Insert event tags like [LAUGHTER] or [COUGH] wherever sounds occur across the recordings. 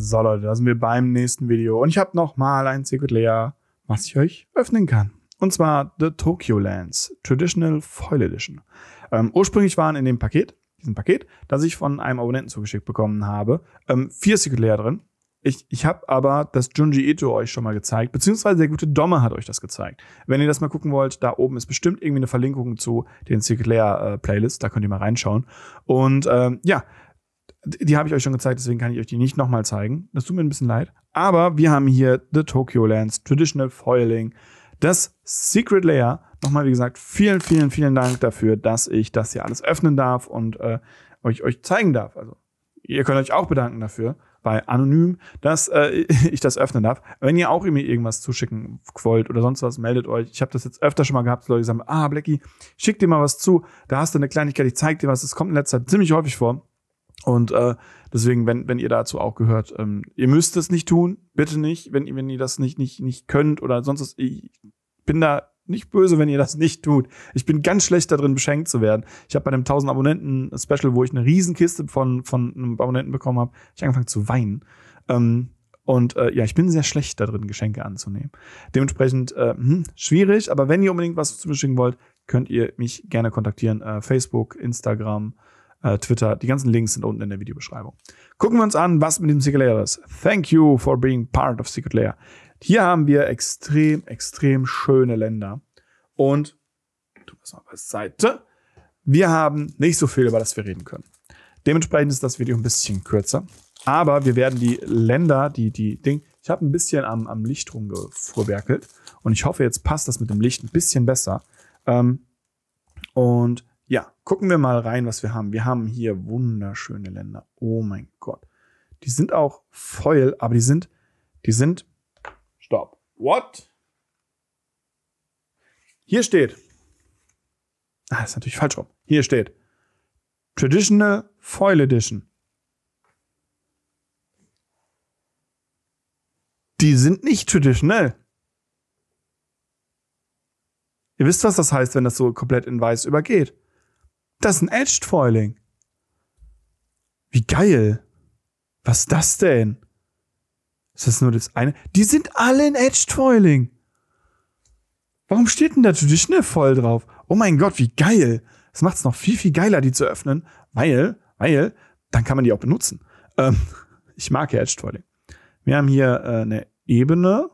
So Leute, da sind wir beim nächsten Video. Und ich habe nochmal ein Secret Layer, was ich euch öffnen kann. Und zwar The Tokyo Lands Traditional Foil Edition. Ähm, ursprünglich waren in dem Paket, diesem Paket, das ich von einem Abonnenten zugeschickt bekommen habe, ähm, vier Secret Layer drin. Ich, ich habe aber das Junji Ito euch schon mal gezeigt, beziehungsweise der gute Domme hat euch das gezeigt. Wenn ihr das mal gucken wollt, da oben ist bestimmt irgendwie eine Verlinkung zu den Secret Layer äh, Playlists, da könnt ihr mal reinschauen. Und ähm, ja, die habe ich euch schon gezeigt, deswegen kann ich euch die nicht nochmal zeigen. Das tut mir ein bisschen leid. Aber wir haben hier The Tokyo Lands, Traditional Foiling, das Secret Layer. Nochmal, wie gesagt, vielen, vielen, vielen Dank dafür, dass ich das hier alles öffnen darf und äh, euch, euch zeigen darf. Also, ihr könnt euch auch bedanken dafür bei Anonym, dass äh, [LAUGHS] ich das öffnen darf. Wenn ihr auch mir irgendwas zuschicken wollt oder sonst was, meldet euch. Ich habe das jetzt öfter schon mal gehabt, dass Leute sagen, ah, Blackie, schick dir mal was zu, da hast du eine Kleinigkeit, ich zeig dir was, Es kommt in letzter Zeit ziemlich häufig vor. Und äh, deswegen, wenn, wenn ihr dazu auch gehört, ähm, ihr müsst es nicht tun, bitte nicht, wenn, wenn ihr das nicht, nicht, nicht könnt oder sonst was. Ich bin da nicht böse, wenn ihr das nicht tut. Ich bin ganz schlecht darin, beschenkt zu werden. Ich habe bei einem 1000 Abonnenten Special, wo ich eine Riesenkiste von, von einem Abonnenten bekommen habe, ich angefangen zu weinen. Ähm, und äh, ja, ich bin sehr schlecht darin, Geschenke anzunehmen. Dementsprechend äh, hm, schwierig, aber wenn ihr unbedingt was zu beschicken wollt, könnt ihr mich gerne kontaktieren. Äh, Facebook, Instagram, äh, Twitter. Die ganzen Links sind unten in der Videobeschreibung. Gucken wir uns an, was mit dem Secret Layer ist. Thank you for being part of Secret Layer. Hier haben wir extrem, extrem schöne Länder. Und, tu das mal beiseite, wir haben nicht so viel, über das wir reden können. Dementsprechend ist das Video ein bisschen kürzer. Aber wir werden die Länder, die, die Ding, ich habe ein bisschen am, am Licht rumgefuhrwerkelt und ich hoffe, jetzt passt das mit dem Licht ein bisschen besser. Ähm, und ja, gucken wir mal rein, was wir haben. Wir haben hier wunderschöne Länder. Oh mein Gott. Die sind auch Foil, aber die sind, die sind. Stopp. What? Hier steht. Ah, ist natürlich falsch rum. Hier steht. Traditional Foil Edition. Die sind nicht traditional. Ihr wisst, was das heißt, wenn das so komplett in weiß übergeht. Das ist ein Edged Foiling. Wie geil. Was ist das denn? Ist das nur das eine? Die sind alle in Edged Foiling. Warum steht denn da Traditional voll drauf? Oh mein Gott, wie geil. Das macht es noch viel, viel geiler, die zu öffnen, weil, weil, dann kann man die auch benutzen. Ähm, [LAUGHS] ich mag ja Edged Foiling. Wir haben hier äh, eine Ebene,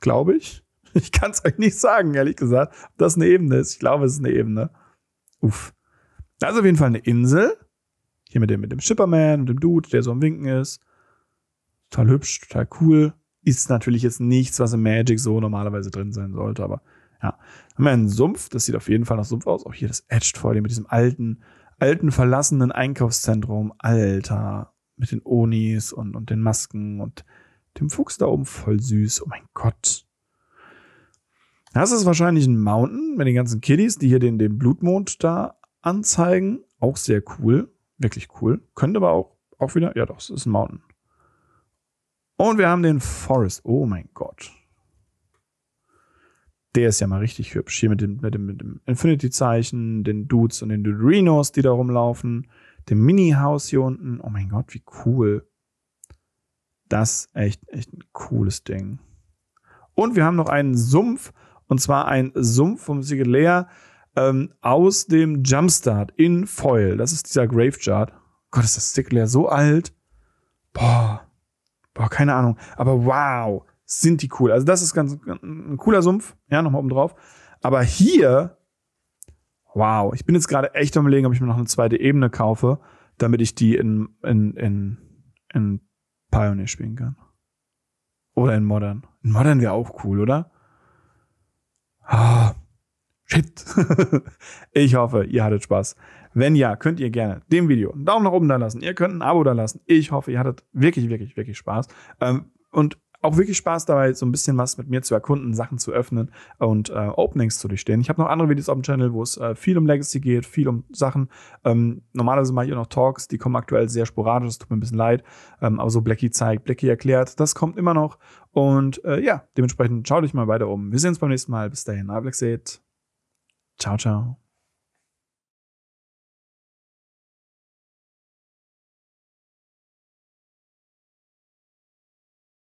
glaube ich. [LAUGHS] Ich kann es euch nicht sagen, ehrlich gesagt, ob das eine Ebene ist. Ich glaube, es ist eine Ebene. Uff. Da ist auf jeden Fall eine Insel. Hier mit dem, mit dem Shipperman und dem Dude, der so am Winken ist. Total hübsch, total cool. Ist natürlich jetzt nichts, was im Magic so normalerweise drin sein sollte, aber ja. Haben wir einen Sumpf, das sieht auf jeden Fall nach Sumpf aus. Auch oh, hier das Edged vor dem mit diesem alten, alten verlassenen Einkaufszentrum. Alter. Mit den Onis und, und den Masken und dem Fuchs da oben voll süß. Oh mein Gott. Das ist wahrscheinlich ein Mountain mit den ganzen Kiddies, die hier den, den Blutmond da anzeigen. Auch sehr cool. Wirklich cool. Könnte aber auch, auch wieder. Ja, doch, es ist ein Mountain. Und wir haben den Forest. Oh mein Gott. Der ist ja mal richtig hübsch. Hier mit dem, mit dem, dem Infinity-Zeichen, den Dudes und den Duderinos, die da rumlaufen. Dem Mini-Haus hier unten. Oh mein Gott, wie cool. Das ist echt, echt ein cooles Ding. Und wir haben noch einen Sumpf und zwar ein Sumpf vom Sigilea ähm, aus dem Jumpstart in Foil. Das ist dieser Gravechart. Gott, ist das Sigilea so alt? Boah. Boah, keine Ahnung. Aber wow, sind die cool. Also das ist ganz ein cooler Sumpf. Ja, nochmal oben drauf. Aber hier, wow, ich bin jetzt gerade echt am überlegen, ob ich mir noch eine zweite Ebene kaufe, damit ich die in, in, in, in Pioneer spielen kann. Oder in Modern. In Modern wäre auch cool, oder? Ah, shit. [LAUGHS] ich hoffe, ihr hattet Spaß. Wenn ja, könnt ihr gerne dem Video einen Daumen nach oben da lassen. Ihr könnt ein Abo da lassen. Ich hoffe, ihr hattet wirklich, wirklich, wirklich Spaß. Ähm, und auch wirklich Spaß dabei, so ein bisschen was mit mir zu erkunden, Sachen zu öffnen und äh, Openings zu durchstehen. Ich habe noch andere Videos auf dem Channel, wo es äh, viel um Legacy geht, viel um Sachen. Ähm, normalerweise mache ich auch noch Talks, die kommen aktuell sehr sporadisch, das tut mir ein bisschen leid. Ähm, aber so Blackie zeigt, Blackie erklärt, das kommt immer noch. Und äh, ja, dementsprechend schaut euch mal weiter um. Wir sehen uns beim nächsten Mal. Bis dahin, Ablexate. Ciao, ciao.